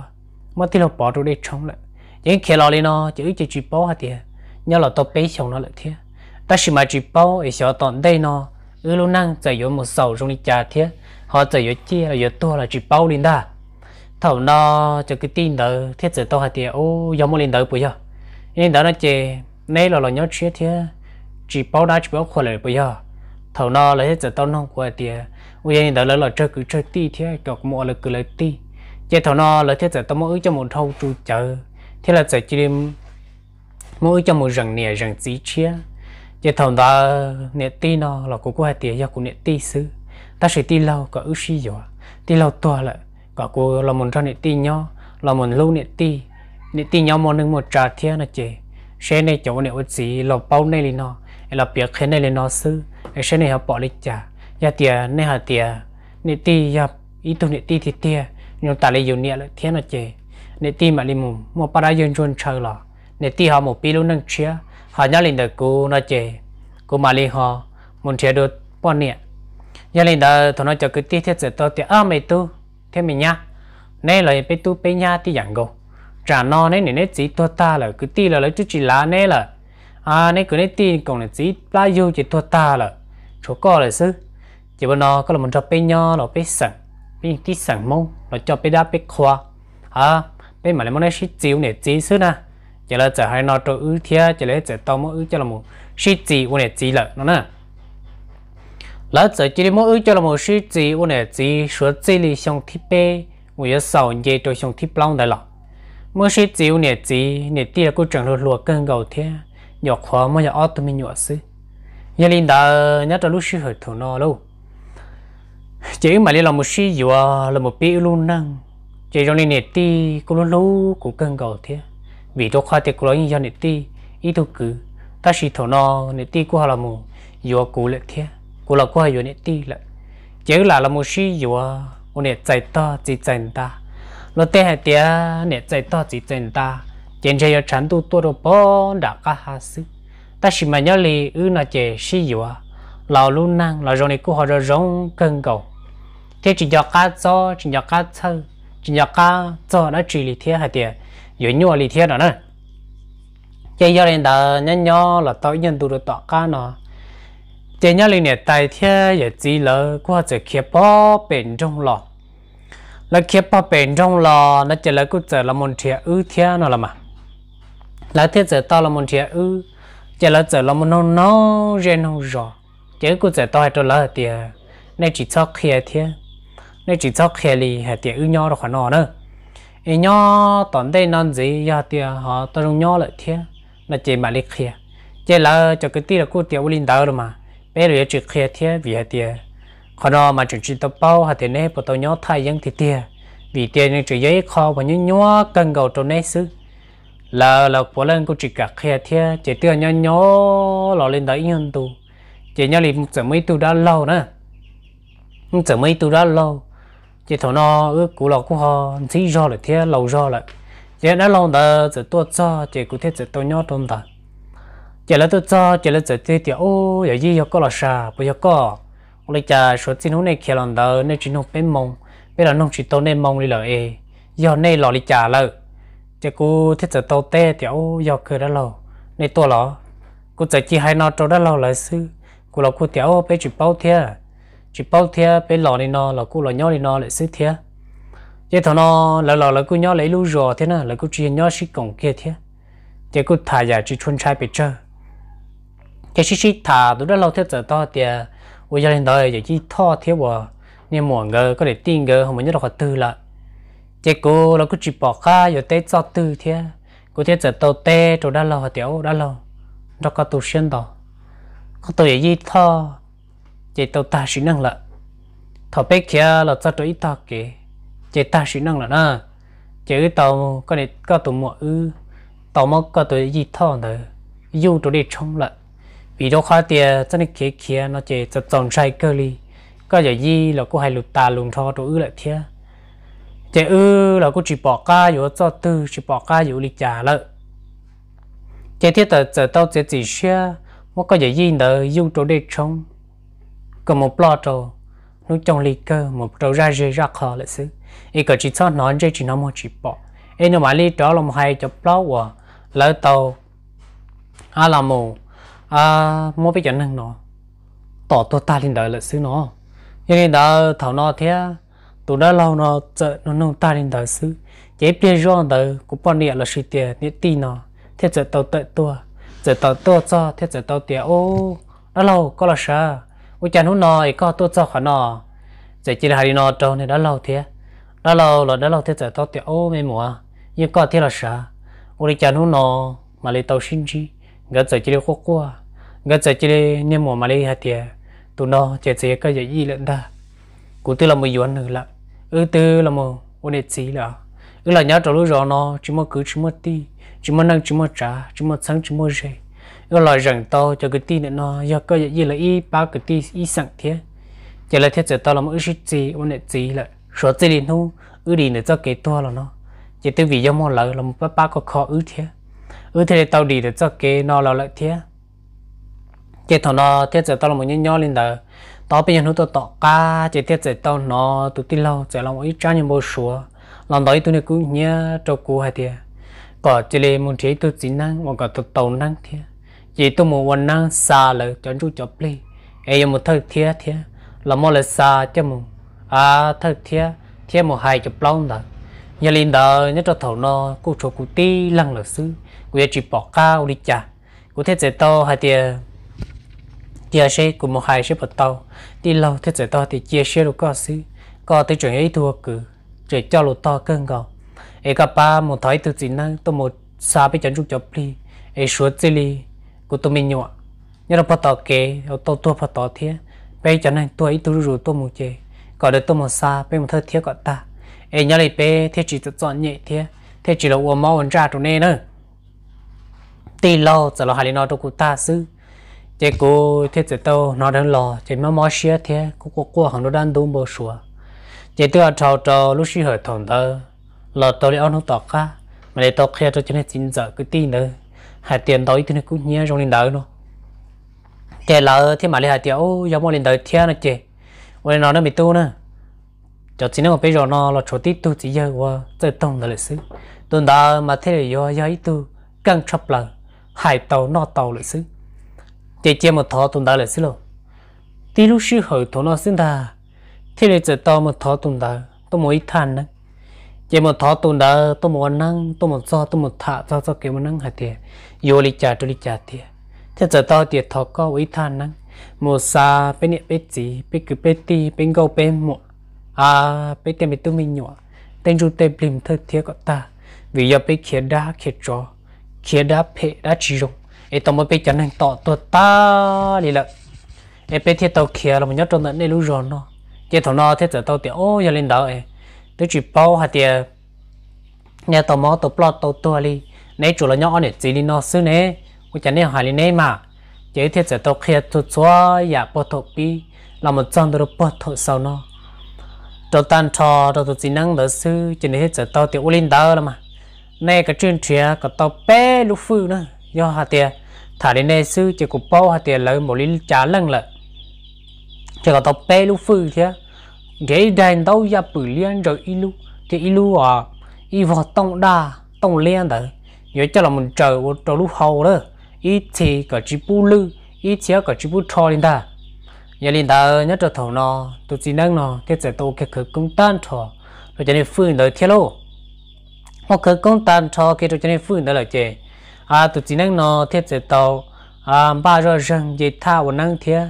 mất ti lâu bỏ đồ để chống lại những khi lo lên nó chỉ chỉ chỉ bao hạt tiền nhau là tôi bé xong nó lại thế ta chỉ mà chỉ bao ở chỗ tận đây nó ư luôn năng chạy có một sầu trong đi trà thế họ chạy vô chia là vô to là chỉ bao lên đó thầu nó cho cái tin đó thiết sự tôi hạt tiền ô giống một lên đó bây giờ nên đó nó chê nay là là nhớ chia thế chỉ bao đã chỉ bao khỏi lại bây giờ thầu nó là hết giờ tao nông của tiền bây giờ đó là là chơi cứ chơi ti thế cọc mua là cứ lấy ti chế thầu nó là hết giờ tao mỗi cho một thâu trụ chờ thế là giờ chỉ đêm mỗi trong một rằng nè rằng dí chia giờ thằng ta nè ti nó là cũng có hai tiền do cũng nè ti xứ ta sẽ ti lâu có ước suy rồi ti lâu to lại có cô là một cho nè ti nhỏ là một lâu nè ti nè ti nhỏ một nâng một trà thiên là chị xe này chỗ nè ước gì là bao này lên nó là biết khi này lên nó xứ xe này họ bỏ lịch trả giờ tia nè hà tia nè ti giờ ý tôi nè ti thì tia nhưng ta lấy dùng nè là thiên là chị nè ti mà li mù mà para ra dân chuồn chờ là nè ti họ một pilu lúc nâng chia họ nhớ lên đời cô nó chê cô mà li họ muốn chia được bao nè nhớ lên đời thằng nó cho cứ ti thiết sẽ to tiếc ơ mày tu thế mình nhá nè là bé tu bé nhá ti dạng go trả nó nè nè nè chỉ to ta là cứ ti là lấy chút chỉ lá nè là à nè cứ nè ti còn là chỉ lá yêu chỉ to ta là chỗ co là sư chỉ bọn nó có là muốn cho bé nhá, nó bé sẵn bé tí sẵn mông nó cho bé đá bé khoa à bên mà lấy món này xí chiếu này chỉ xứ na chỉ là chở hai nó cho ứ thia chỉ là chở tao mỗi ứ cho là một xí chỉ u này chỉ lợ nó na, lỡ chở chỉ mỗi ứ cho là một xí chỉ u này chỉ số chỉ li xong thiết bê u yếu sầu nhẹ cho xong thiết long đại lọ mỗi xí chỉ u này chỉ này tia cũng chẳng lột lột cơn gầu thia nhọ khó mà nhọ ót tụi mình nhọ xứ nhà linh đã nhớ cho lúc xí hở thổ nó lâu chỉ mà lấy là một xí dừa là một bê luôn năng chỉ nên nền ti cô luôn lâu cũng cần cầu thế vì tôi khoa thì cô nói như nền ti ít tôi cứ ta chỉ thổ no nền ti của họ là một dù cô lệ thế cô là cô hay dù nền ti lệ chỉ là là một sĩ dù à, ô nền chạy to chỉ chạy ta lo thế hệ tía nền chạy to chỉ chạy ta trên trời chẳng tu tu đâu bỏ đã cả hai sư ta chỉ mà nhớ lì ư là chỉ sĩ dù à. lão luôn năng lão rồi này cô họ rồi rong cần cầu thế chỉ cho cá cho chỉ cho cá chơi chỉ nhạc ca cho nó chỉ lý thiết hay tiền yếu nhỏ lý thiết đó nè chỉ giờ lên đó nhân nhỏ là tao nhân tụ được tọa ca nó chỉ nhỏ lên này tài thiết yếu chỉ là qua chỉ kia bỏ bền trong lọ là kia bỏ bền trong lọ nó chỉ là cứ chơi là một thiết ư thiết nó là mà là thiết chơi tao là một thiết ư chỉ là chơi là một nó nó riêng nó rồi chỉ cứ chơi tao hay tao là tiền nên chỉ cho kia thiết nên chỉ cho khề li hạt tiền ưu nhau rồi khoản nọ nữa ưu nhau tận đây non gì ya tiền họ tôi dùng nhau lại thiệt, là chỉ mà lịch khề chỉ là cho cái tí là cô tiền u linh đào rồi mà bây giờ chỉ khề thế vì hệ tiền khoản nọ mà chỉ chỉ tập bao hạt tiền này bộ tôi nhau thay dân thì tiền vì tiền nên chỉ giấy kho và những nhau cần cầu trong này xứ là là bộ lên cô chỉ cả khề thế chỉ tiền nhau nhau lò lên đào yên tu chỉ nhau một giờ mấy tu đã lâu nữa một giờ mấy tu đã lâu chỉ thầu nó cứ cú lọ cú ho chỉ do là thế lâu do lại chỉ nó lâu đó chỉ tôi cho chỉ cụ thế chỉ tôi nhớ trong ta, chỉ là tôi cho chỉ là chỉ thế thì ô giờ gì giờ có là sa bây giờ có lấy cha số tiền hôm nay kia lần đó nên chỉ nông bên mông bây giờ nông chỉ tôi nên mông đi là ấy giờ nay lọ đi cha lời chỉ cụ thế chỉ tôi té thì ô giờ cười đã lâu nên tôi lọ cụ chỉ chỉ hai nó trâu đã lâu lại sư cụ lọ cụ tiểu ô bé chỉ bao thế chỉ bao thia bên lò này nó là cô lò nhau này nó lại xứ thia vậy thằng nó lò lò là cô nhỏ lấy lú rò thế nè là cô chỉ nhỏ xí cổng kia thia thế cô thả giả chỉ chôn trai bị chơi thế xí xí thả đủ đó lâu thế giờ to thì ôi giờ đình đời giờ chỉ thọ thế bò nên muộn gờ có để tin gờ không muốn nhớ được tư là thế cô là cô chỉ bỏ ca rồi tết do tư thia cô thế giờ tàu tê chỗ đó lâu tiểu đó lâu nó có tu xuyên đó có tuổi gì thọ chỉ tàu ta sĩ năng là thọ bé kia là cho tôi ta kì chỉ ta sĩ năng là na chỉ tàu có này có tụi mọ ư tàu mọ có tụi gì thọ nữa dù tụi đi trong là vì đó khó tiền cho nên kia kia nó chỉ cho tròn sai cơ li có giờ gì là cô hay lụt ta lùng thọ tụi ư lại thia chỉ ư là cô chỉ bỏ ca vô cho tư chỉ bỏ ca vô lịch trả lợi chỉ thiết tờ tờ tao chỉ chỉ xe một cái gì nữa dùng chỗ để trông có một lo trò nó trong lì cơ một trò ra dây ra khó lại xứ ý có chỉ cho nó dây chỉ nó một chỉ bỏ ý nó mà lì đó là một hai cho lo của lỡ tàu à là mù à mua bây giờ nâng nó tỏ tôi ta lên đời lại xứ nó cho nên đó thảo nó thế tụi đã lâu nó chợ nó nông ta lên đời xứ chế bia do đời cũng bao nhiêu là suy tiền nhiệt tin nó thế chợ tàu tệ tua chợ tàu tua cho thế chợ tàu tiền ô đã lâu có là sao u cha nó nọ có tôi cho khỏi nọ giải chỉ là hari nọ trâu này đã lâu thế đã lâu rồi đã lâu thế giải tao tiểu ô mấy mùa à. nhưng có thế là sợ u cha nó nọ mà lấy tàu sinh chi gần giải chỉ là khô qua gần giờ chỉ là niêm mùa mà lấy hạt tiền tụi nó chỉ chỉ cái gì gì lận ta cụ tư là một yuan nữa là ư tư là một u này chỉ là ư là nhớ trâu lúc rồi nọ chỉ một cứ chỉ một ti chỉ một năng chỉ một trà chỉ một sáng chỉ một rơi có loại rừng tàu cho cái tí nữa nó do có gì là y bao cái tí y sẵn thế chỉ là thiết giờ tao là một ít gì ông này gì là số gì đi nu ư đi nữa cho cái to là nó chỉ từ vì do mua lợi là một bác bác có khó ư thế ư thế là tao đi để cho cái nó là lợi thế cái thằng nó thiết giờ tao là một nhân nhỏ lên đời tao bây giờ nó tao tọt ca chỉ thiết giờ tao nó tụi tin lâu chỉ là một ít trang như bố số, làm đấy tụi nó cũng nhớ cho cô hay thế còn chỉ là một thấy tụi chính năng mà có tụi tàu năng thế chỉ tôi năng xa là chọn chú chọn pli ai em một thơ thiê thiê làm mọi là xa chứ mù à thơ thiê thiê một hai chọn lâu đó nhà linh đó nhất cho thầu nó cô chỗ cô ti lăng là sư cụ chỉ bỏ cao đi cha, cô thế giới to hai tiền tiền xe cụ một hai sẽ bắt đầu, đi lâu thế giới to thì chia sẻ được có sư có tới chuyện ấy thua cử chuyện cho lụt to cơn gạo, ấy gặp ba một thái từ gì năng tôi một xa bây chẳng chụp chụp đi ấy suốt gì đi của tôi mình nhọ nhưng là bắt kê ở tôi tôi bắt đầu thế bây giờ này tôi ít tôi rủ tôi một chế có được tôi một xa bây một thơ thiết gọi ta ấy nhớ lại bây thế chỉ tôi chọn nhẹ thế thế chỉ là uống máu uống ra chỗ này nữa tì lo giờ là hai lần nó tôi của ta xứ chế cô thế chỉ tôi nói đang lo chế mà máu xía thế cô cô cô hàng nó đan đúng bao sủa chế tôi ở trâu trâu lúc xí hở thằng đó lo tôi lấy ăn nó tọt cả mà để tọt kia tôi cho nên chính giờ cứ tin nữa hai tiền tới thì nó cũng nhớ trong linh đời nó thế là thế mà lấy hai tiền ô giờ mua linh đời thế nó chị vậy nó nó bị tu nữa cho chỉ nó bây giờ nó là chỗ tít tu chỉ giờ qua tới tông là lịch sử tuần đó mà thế là do giấy tu căng chấp là hải tàu nó tàu lịch sử chị chị một thọ tuần đó lịch sử rồi. tí lúc sư hội thọ nó sinh ra thế là giờ tao một thọ tuần đó tôi mới than nữa chỉ một thọ tu đó tu một năng tu một do tu một thạ do do kiểu một năng hạt tiền vô lý trả tu lý trả tiền thế giờ tao tiền thọ có ủy than năng một sa, bên niệm bên gì bên cử, bên ti bên câu, bên một à bên tiền bên tôi mình nhỏ tên chú tên blim thơ thiệt có ta vì giờ bên kia đá kia trò kia đá phê đá chỉ rộng ấy tao mới bên chân năng tọ tu ta đi lợ ấy bên thiệt tao kia là một nhớ trong tận đây lú rồi nó chỉ thằng nó thế giờ tao tiền ô giờ lên đảo ấy tôi chỉ bao hạt tiền à, nhà tàu mò tàu plot tàu tua đi nấy chủ là nhỏ để chỉ đi nó xứ này cũng chẳng nên hỏi đi nè mà chế thiết sẽ tàu kia tụt xóa giả dạ, bớt thổ bi là một trong đó bớt thổ sau nó tàu tan trò tàu tụt chỉ năng đó xứ chỉ nên thiết sẽ tàu tiểu linh đó là mà nè cái chuyện chuyện cái tàu bé lũ phu nữa do hạt tiền à, thả đến nè xứ chỉ cũng bao hạt tiền lấy một linh trả lần lại chỉ có tàu bé lũ phu thôi cái đèn đâu ya bự liên rồi ilu thì ilu à y vào tông đa tông liên đó nhớ cho là mình chờ một trâu lúc hậu đó ít thì cả chỉ bu lư ít thì cả chỉ bu cho lên ta nhà lên ta nhớ cho thầu nó tôi chỉ năng nó thế sẽ tôi cái khử công tan cho rồi cho nên phun đời thiết lộ hoặc khử công tan cho cái rồi cho nên phun đời là chè à tôi chỉ năng nó thế sẽ tàu à ba rồi rằng gì tha và năng thiệt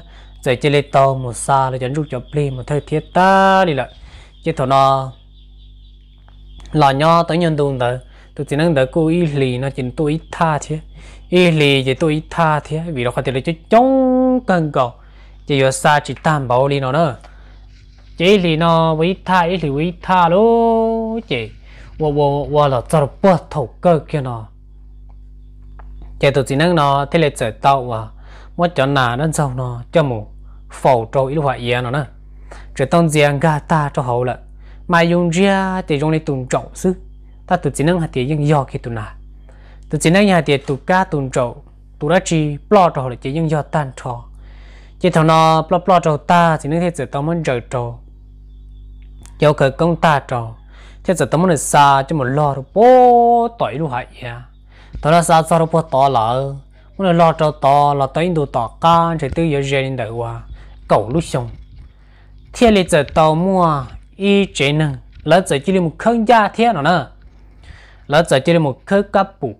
rồi chơi lên tàu một xa rồi dẫn rút cho pli một thời thiết ta đi lại chứ thằng nó là nho tới nhân đồn đó tôi chỉ năng đỡ cô y lì nó chỉ tôi ít tha chứ y lì chỉ tôi ít tha thế vì nó có thể là cho chống cần cầu chỉ vừa xa chỉ tam bảo đi nó nữa chỉ lì nó với tha ý lì với tha luôn chỉ wo wo wo là chờ bớt thầu cơ kia nó chỉ tôi chỉ năng nó thế là chờ tàu à mất chỗ nào nó giàu nó cho mù phổ trâu ít hoạt yên nó nè chỉ tông giang ga ta cho hậu là mà dùng ra thì dùng để tụng trọng sư ta tự chỉ năng hạ tiền dân do khi tụt nà tự chỉ năng hạ tiền tụt ca tụng trậu tụt đã chỉ plo trậu là chế dân do tan trò chỉ thằng nó plo plo trậu ta chỉ năng thế chỉ tông muốn trời trò, dầu khởi công ta trò, thế chỉ tông muốn xa cho một lo rồi bố tội luôn hại ya tao đã xa xa rồi bố to lỡ muốn lo trậu to là tới đồ to ca chỉ tư giờ riêng đợi qua cầu lúc xong thế là giờ tàu mua y chế năng lỡ giờ chỉ là một khăn da thế nào nữa lỡ giờ chỉ là một khăn cáp bù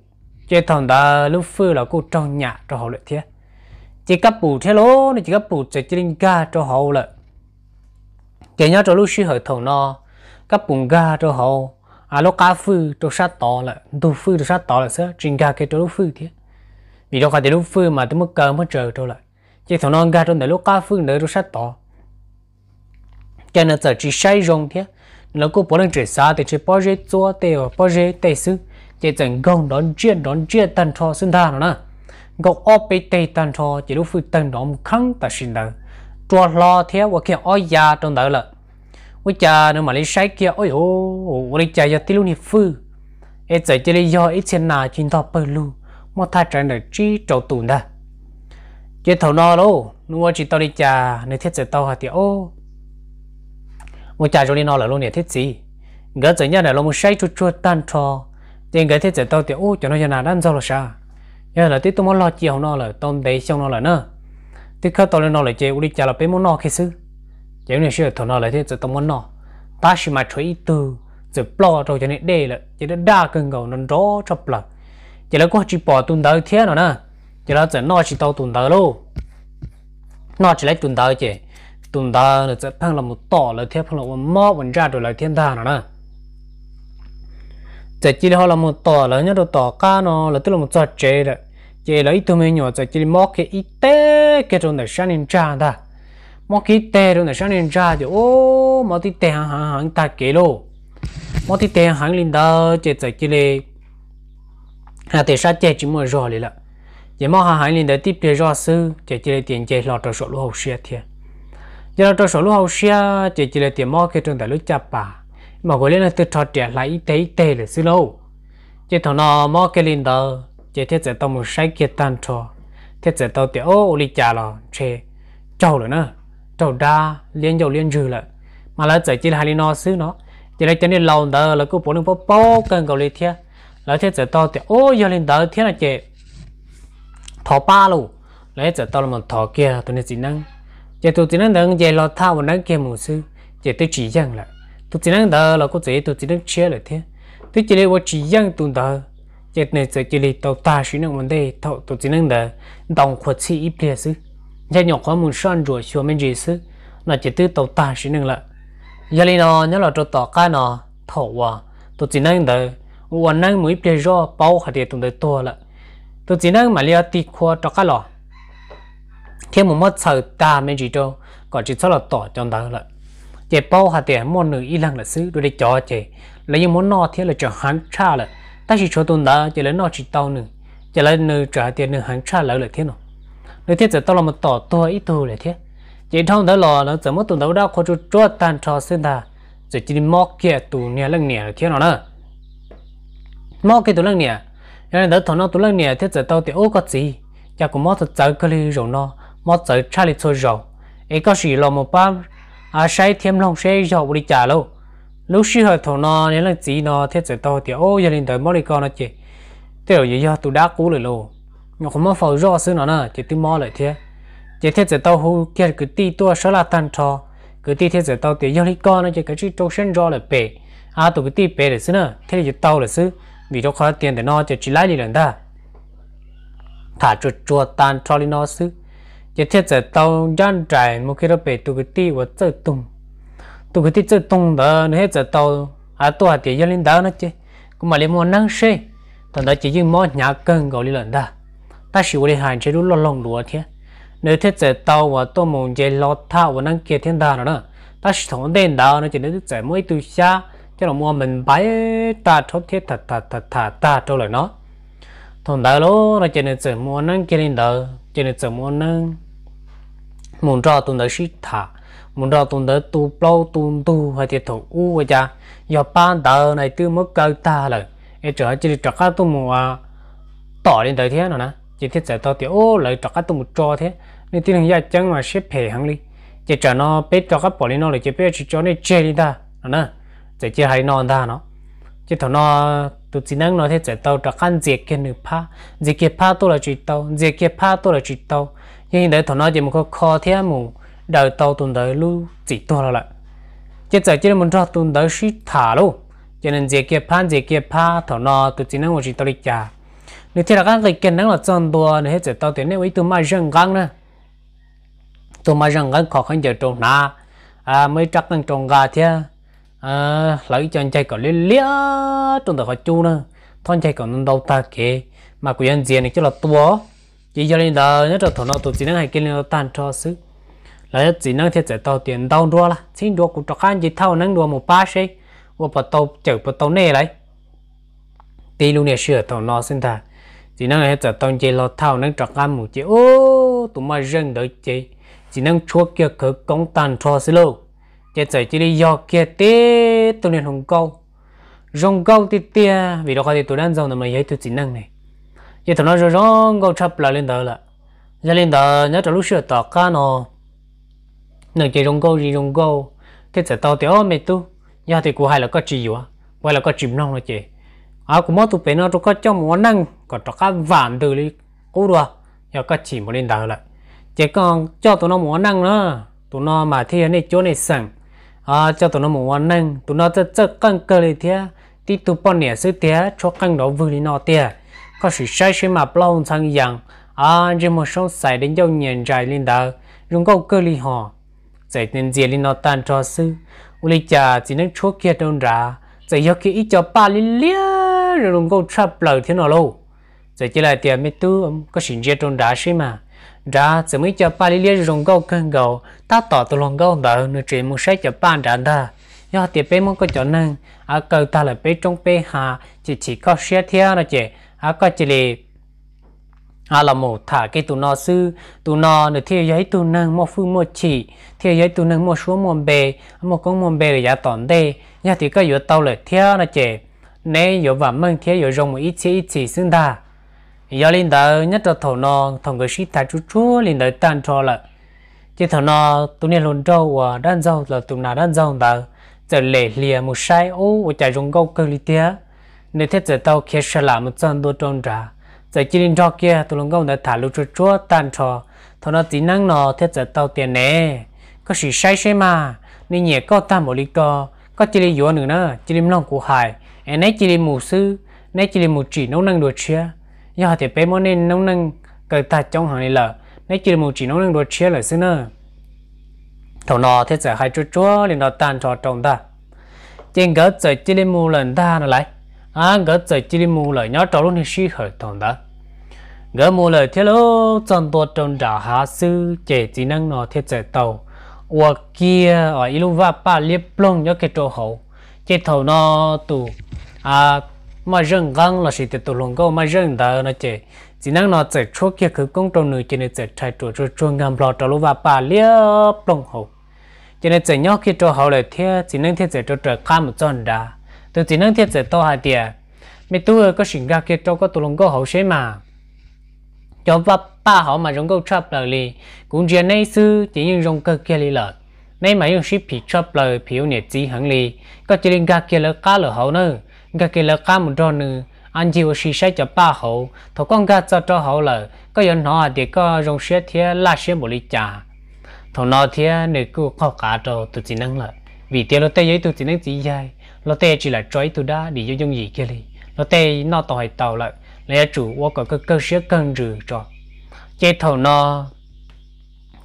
chế thằng đó lúc phơi là cô trong nhà cho họ lại thế chỉ cáp bù thế lố nó chỉ cáp bù chỉ chỉ là ga cho họ lại chế nhớ cho lúc xí hơi thằng nó cáp bù ga cho họ à lúc cá phơi cho sát to lại đồ phơi cho sát to lại sao chỉ ga cái cho lúc phơi thế vì đâu phải để lúc phơi mà tới mới cơm mới chờ cho lại chỉ thằng non gà trong đời lúc cá phương nữa rồi sát tỏ cho nên giờ chỉ say rong thế nó cũng bỏ lên trời xa thì chỉ bỏ rễ chua thì bỏ rễ tây sư chỉ chẳng gồng đón chuyện đón chuyện tần cho sinh tha nữa gọc óp bị tây tần cho chỉ lúc phương tần đón khăng ta sinh đời chua lo thế và kia oi già trong đời là ôi cha nó mà lấy kia ôi ô ôi cha giờ tí luôn thì phương ấy giờ chỉ lấy do ít tiền nào chính tao bơi lu mà thay trời đời chỉ trâu tụn đó chế thầu no lô nuôi chỉ tao đi trà nên thiết sẽ tao hả tiệt một trà cho đi no là luôn nè thiết gì gỡ tới nhà này luôn một say chút chút tan trò tiền gỡ thiết sẽ tao tiệt ô cho nó cho nào ăn rau là sao giờ là tiếp tôi muốn lo chiều no là tôm đấy xong no là nữa tiếp khác tao lên no là chơi, u đi trà là bé muốn no khi xứ chế này sẽ thầu no là thiết sẽ tao muốn no ta chỉ mà thấy từ giờ lo rồi cho nên đây là chỉ đã đa cơn gầu nó rõ cho plug chỉ là có chỉ bỏ tuần tới thế nào nè chỉ là chẳng nói chỉ tao tuần đầu luôn nó chỉ lấy tuần đầu chứ tuần đầu nó sẽ phăng là một tổ, là theo phăng là một mỏ vẫn ra rồi lại thiên đàng nữa nè chỉ chỉ là một tổ, là nhớ được tổ cá nó là tức là một trò chơi đấy chỉ là ít thôi mình nhỏ chỉ chỉ mỏ cái ít té cái trong này sáng nên ra ta mỏ cái té trong này sáng nên ra chứ ô mỏ tí té hàng hàng hàng ta kể luôn mỏ tí té hàng lên đó chỉ chỉ là à thì sao chơi chỉ mua rồi là giờ mà hàng hành lên để tiếp để rõ sư chỉ chỉ là tiền chế lo cho số lũ hậu xia thiệt giờ cho số lũ hậu xia chỉ chỉ là tiền mà cái trường đại lúc chạp bà mà gọi lên là tự thoát trẻ lại y tế y tế là sư lâu chỉ thằng nào mua cái lên đó chỉ thiết sẽ tao một sai kia tan trò thiết sẽ tao tiểu ô lì chả lo chơi, trâu rồi nữa trâu đa liên dầu liên dư lại mà là chỉ chỉ là hai nó sư nó chỉ là cho nên lâu đó là cứ bốn năm bốn bốn cần cầu lên thiệt là thiết sẽ tao tiểu ô giờ lên đó thiết là chết thọ ba luôn lấy giờ tao là một thọ kia tôi nên chỉ năng giờ tôi chỉ năng đừng giờ lo thao mình đang kia một sư giờ tôi chỉ rằng lại, tôi chỉ năng đờ là có dễ tôi chỉ năng chia lại thế tôi chỉ lấy tôi chỉ rằng tôi đờ giờ này giờ chỉ lấy tao ta suy năng vấn đề thọ tôi chỉ năng đờ đồng khuất chi ít lệ sư giờ nhỏ quá muốn sơn rồi xuống mình gì sư nó chỉ tư tao ta suy năng lại, giờ này nó nhớ là cho tao cái nó thọ hòa tôi chỉ năng đờ วันนั้นมือเปลี่ยนรอเป้าขัดเดียตรงเดียวตัวละ tôi chỉ nói mà lia ti khoa cho cá lò thêm một mất sợ ta mới chỉ cho còn chỉ số là tỏ trong đó là chế bao hạt tiền mua nửa y lăng là xứ đôi để cho chế lấy những món no thế là cho hắn cha là ta chỉ cho tôi đó chế lấy no chỉ tao nửa chế lấy nửa trả tiền nửa hắn cha là là thế nào nửa thế giờ tao là một tỏ tôi ít thôi là thế chế thông đó là nó 怎么 tôi đâu đó có chút cho tan cho sinh ta chỉ chỉ móc kia tù nè lăng nè thế nào nữa móc kia tù lăng nè nên đỡ thằng nó tụi lần nè thiết giờ tao thì ô có gì cha cũng mất giờ cái ly rồi nó mất giờ cha ly thôi rồi ấy có gì lo một bám à say thêm lòng say rồi đi trả luôn, lúc xưa hồi thằng nó nên là gì nó thiết giờ tao thì ô giờ đình tới mất đi con nó chị tiểu gì do tụi đã cú rồi luôn, nó không mất phao rõ xứ nó nè chỉ tụi mót lại thế chỉ thiết giờ tao hú kia cứ ti tua sợ là tan trò cứ ti thiết giờ tao thì do đi con nó chỉ cái chữ trâu sen rõ là bể à tụi cái ti bể là xứ nè thế là tao là xứ vì cho khó tiền để nó cho chỉ lại đi lần ta thả chuột chuột tan cho đi nó xứ chỉ thiết giờ tàu gian trải một cái đó về tụ cái ti và chơi tung tụ cái ti chơi tung đó nó hết giờ tao à tụ hạt tiền lên đó nó chứ cũng mà lấy mua năng xe thằng đó chỉ dùng món nhà cân gọi đi lần ta ta chỉ có đi hành chế lúc lo lòng đùa thế nếu thiết giờ tàu và tôi muốn chế lo thao và năng kia thiên đà nữa, ta chỉ thằng đen đó nó chỉ nên thiết giờ mỗi từ xa cái là mua mình bái ta chốt thiết thật thật thật thật ta trâu lời nó thằng đó lố là nên này mua nâng kia lên chỉ nên này mua nâng muốn cho tụi nó xí thả muốn cho tụi nó tu bao tu tu hay thiệt thủ u vậy cha giờ ban đầu này tư mất cơ ta lời, em trở chỉ cho các tu mua tỏ lên đời thế nào nè chỉ thiết giải tao thì ô lại cho các tụi mua cho thế nên tin là chẳng mà xếp hệ hàng đi chỉ cho nó biết cho các bỏ lên nó lại chỉ biết chỉ cho nó chơi đi ta nè chạy chơi hay non ta nó chứ thằng nó tụi chỉ năng nó thế chạy tàu trả căn diệt kia nửa pa diệt kia pa tôi là chỉ tàu diệt kia pa tôi là chỉ tàu nhưng để thằng nó chỉ một cái kho thế mù đời tàu tuần đời lu chỉ tôi là lại chứ chạy chơi muốn cho tuần đời suy thả luôn cho nên diệt kia pa diệt kia pa thằng nó tụi chỉ năng một chỉ tàu lịch trả nếu thế là các lịch kia năng là chọn đùa nếu hết chạy tàu thì nếu ấy tụi mai răng gang nữa tụi mai răng gang khó khăn giờ trộn na à mới chắc đang trộn gà thế À, lấy cho anh chạy còn liên lia trong tờ khóa chu nữa thon chạy còn đau ta kì mà của anh diện này cho là tua chỉ cho nên đời nhất là thổ nó tụi chỉ năng hay kia nó tàn cho xứ lấy chỉ năng thiết giải tàu tiền đau đua là xin đua của cho anh chỉ thao năng đua một ba xe và bắt tàu chở bắt tàu nè đấy tí luôn nè sửa thổ nó xin thà chỉ năng hết giải tàu chỉ lo thao năng cho anh một chỉ ô tụi mày rừng đợi chỉ chỉ năng chua kia cứ công tan cho xứ luôn chế chạy chỉ đi do kia tê tôi nên hồng câu rong câu tê tê vì đó khỏi tôi đang dòng mà giấy tôi chỉ năng này giờ tôi nói rồi rong câu chập lại lên đó là giờ lên đó nhớ trong lúc sửa tỏ ca nó nâng chế rong câu gì rong câu thế chạy tao tiểu mẹ tu giờ thì cô hay là có chỉ gì á quay là có chìm nông là chị à cũng mất tụi bé nó tôi có cho một năng còn cho ca vạn từ đi cú đùa giờ có chỉ một lên đó là chỉ còn cho tụi nó một năng nữa tụi nó mà thi này chỗ này sẵn à cho tụi nó một quan năng tụi nó rất chơi căng cơ đi thế tí tụi bọn nè sự thế cho căng đó vui đi nó thế có sự sai sai mà bao sang rằng à chỉ một số sai đến dâu nhận dài lên đó dùng câu cơ đi họ giải nên gì lên nó tan cho sư uli cha chỉ nên chúa kia đâu ra giải do kia ít cho ba liên lia rồi dùng câu trap lời thế nào lâu giải chỉ là tiền mới tư có sự gì trong đá xí mà ra chỉ mới cho ba lý rong gấu cân gấu ta tỏ tụ lòng gấu đỡ nửa chuyện một sách cho ba đã đa do thì bé muốn có chỗ nâng à cầu ta là bé trong bé hà chỉ chỉ có xe theo là chị à có chỉ là à là một thả cái tụ nó sư tụ nó nửa thiêu giấy tụ nâng một phương một chỉ thiêu giấy tụ nâng một số muôn bề một con muôn bề là giả tỏn đề do thì có yếu tàu là theo là chị nếu yếu và mừng thiêu yếu rong một ít chỉ ít chỉ xứng đà giờ linh đạo nhất cho thầu nó thằng người sĩ thái chú chú linh đạo tan cho là chứ thầu nó tụi này luôn trâu và đan dâu là tụi nào đan dâu đạo giờ lệ lìa một sai ô và chạy rong gâu cơ li tia, nếu thế giờ tao kia sẽ làm một chân đua tròn trả giờ chỉ linh cho kia tụi luôn gâu đã thả lúc chú chú tan cho thầu nó chỉ năng nó thế giờ tao tiền nè có sĩ sai sai mà nên nhẹ có ta một lý co có chỉ linh yếu nữa chỉ linh lòng của hải em nấy chỉ linh mù sư nấy chỉ linh mù chỉ nấu năng đồ chia giờ thì bé món nên nông nâng cờ ta trong hàng này là nãy chỉ một chỉ nông nâng đồ chia là xưa nữa thầu nọ thế giờ hai chút chúa liền nó tan cho trồng ta trên gỡ giờ chỉ lên mù lần ta nó lại à gỡ giờ chỉ lên mù lời nhớ trồng luôn thì suy khởi trồng ta gỡ mù lời thế lô trồng tổ trồng đảo hạ sư chỉ chỉ nâng nọ thế giờ tàu hoặc kia ở iluva pa liệp plong nhớ cái chỗ hậu chế thầu nọ tù à mà rừng gang là sự tụ lùng câu mà rừng đó nó chỉ chỉ năng nó chỉ chỗ kia cứ công trong nữ chỉ nên chỉ thay chỗ chỗ chỗ ngầm lo cho lúc và bà liếc plong hậu cho nên chỉ nhóc khi chỗ hậu lại thế chỉ năng thế chỉ chỗ trở cá một chân đã từ chỉ năng thế chỉ to hai địa, mấy tu có sinh ra kia chỗ có tụ lùng câu hậu xế mà cho và ba họ mà rong câu chấp lời li cũng chỉ nay sư chỉ những rong cơ kia li lợi nay mà những ship bị chấp lời phiếu nhiệt chỉ hẳn li có chỉ nên ra kia lỡ cá lỡ hậu nữa gà kì lỡ cá một trò nữa anh chịu sĩ sẽ cho ba hậu thọ con gà cho cho hậu lỡ có yên nó thì có rong xe thế là xe một lý trà thọ nó thế nữ cứ khó cả trò tụi chỉ năng lỡ vì thế nó tê giấy tụi chỉ năng chỉ dài nó tê chỉ là trói tụi đã đi vô dung gì kia đi nó tê nó tỏi tàu lại lấy chủ qua có cơ cơ xe cân rử cho chế thầu nọ,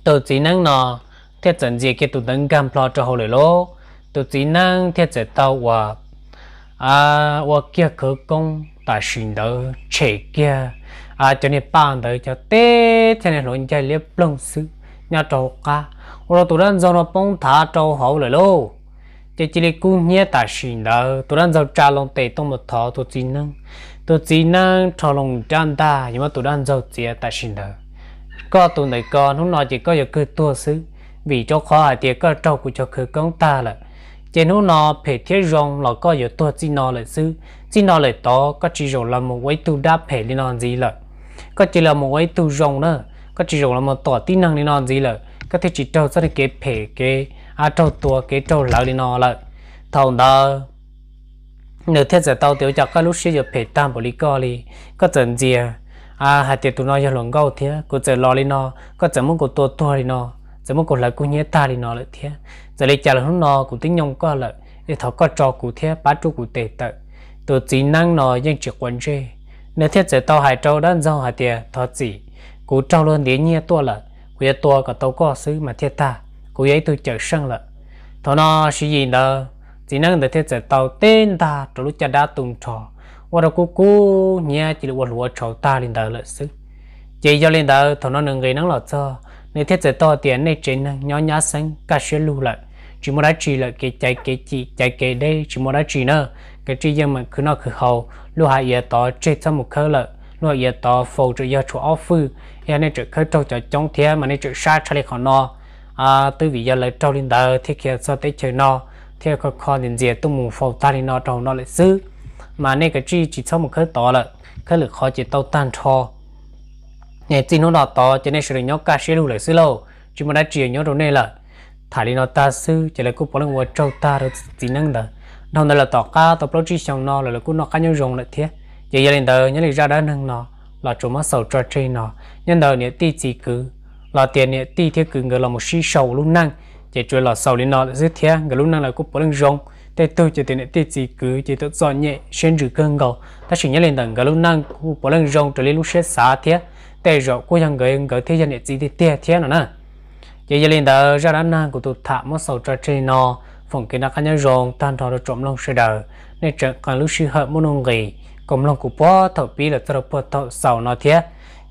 tụi chỉ năng nọ, thế trận gì kia tụi năng cam lo cho hậu lỡ lô tụi chỉ năng thế trận tàu và à wo kia cơ công ta xin đỡ chế kia à cho nên bạn đỡ cho tê cho nên luôn chơi liếp lông sư nhà trâu cá wo tụi đang dọn nó bông thả trâu hậu lại lô chỉ chỉ là cũng nhớ ta xin đỡ tụi đang dọn trà lòng tê tông một thọ tụi chỉ năng tụi chỉ năng trâu lông trang ta nhưng mà tụi đang dọn chia ta xin đỡ có tụi này con lúc nào chỉ có giờ cứ tua sư vì cho khó à thì có trâu của cho cứ công ta là chỉ nó nó phải thiết rong là có yếu tố chỉ nó lại sư chỉ nó lại to có chỉ rồi là một cái tu đáp phải đi nó gì lợi, có chỉ là một cái tu rong nữa có chỉ rồi là một tổ tin năng đi nó gì lợi, có thể chỉ trâu ra cái phải cái à trâu tua cái trâu lão đi nó là thầu đó nếu thế giờ tao tiểu chắc các lúc sẽ được phải tam bồ lý co đi có chừng gì à hạt tiền tụi nó giờ lòng gâu thế có chừng lo đi nó có chừng muốn có tua tua đi nó giờ mà còn lại cũng như ta đi nó lại thế giờ lấy trả lời nó nó cũng tính nhông có lại để thọ có trò cụ thế bá chú cụ tệ tệ từ chỉ năng nó nhưng chỉ quan chế nếu thế giờ tàu hải châu đang giao hải tiền thọ chỉ cụ trâu luôn đến như tua là cụ như tua cả tàu có sứ mà thế ta cụ ấy tôi chờ sang là thọ nó sự gì đó chỉ năng để thế giờ tàu tên ta trâu lúc cha đã tung trò qua đó cụ cụ nhia chỉ là qua lúa trâu ta lên đời lợi sứ, chỉ cho lên đời thọ nó đừng gây nắng lọt cho nên thiết giờ to tiền nên trên nhỏ nhá xanh cả sẽ lưu lại chỉ muốn đã chỉ là cái chạy cái chỉ chạy cái đây chỉ muốn đã chỉ nữa cái chỉ nhưng mà cứ nó cứ hầu lưu hạ giờ to trên trong một khơi là lưu giờ to phổ trợ giờ chỗ offer giờ nên trợ khơi trâu cho chống thế mà nên trợ sát cho lấy khó no à từ vì giờ lại trâu lên đời thiết kia cho tới chơi no theo khó khó đến giờ tôi muốn phô ta đi no trâu nó lại xứ mà nên cái chỉ chỉ sau một khơi to là khơi lực khó chỉ tao tan cho nhẹ tin nó to cho nên sự dụng nhau cá sĩ lưu lại xứ lâu chỉ mà đã chuyển nhau rồi này là thả đi nó ta sư chỉ là cú bỏ lên ngoài trâu ta rồi tin năng đó đâu là tỏ ca tỏ pro chi xong nó là cú nó khá nhiều dùng lại thế giờ gia đình đó nhớ là ra đã nâng nó là chúng mà sầu cho trên nó nhân đời nhẹ ti chỉ cứ là tiền nhẹ ti thế cứ người là một sĩ sầu luôn năng chỉ chuyện là sầu lên nó là rất thế người luôn năng là cú bỏ lên dùng để tôi chỉ tiền tiền chỉ cứ chỉ tôi dọn nhẹ xuyên rửa cơn gầu ta chỉ nhớ lên tầng cái lúc năng bỏ lên rong trở lên lúc xếp xá thế tê rõ cô dân gửi gửi thế dân để gì thì tia thế nào nè giờ giờ lên đó ra đàn năng của tụt thả một sầu trà trên nó phòng kia nó cá nhân rồng tan thò được trộm lông sờ đời, nên trận còn lúc sư hợp muốn ông gì cùng lông của bó thầu bí là tao bó thầu sầu nó thế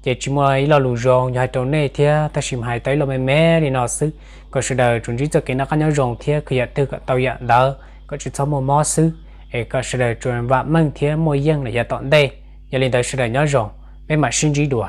giờ chỉ mua ấy là lù rồng hai trâu này thế ta xìm hai tay là mẹ mẹ thì nó xứ còn sờ đời chúng chỉ cho kia nó cá nhân rồng thế khi giờ tư cả tàu giờ đó có chỉ sau một mò xứ ấy có sờ đờ chúng vạn măng thế môi dân là giờ tọn đây giờ lên tới sờ đời nhớ rồng bên mặt sinh trí đùa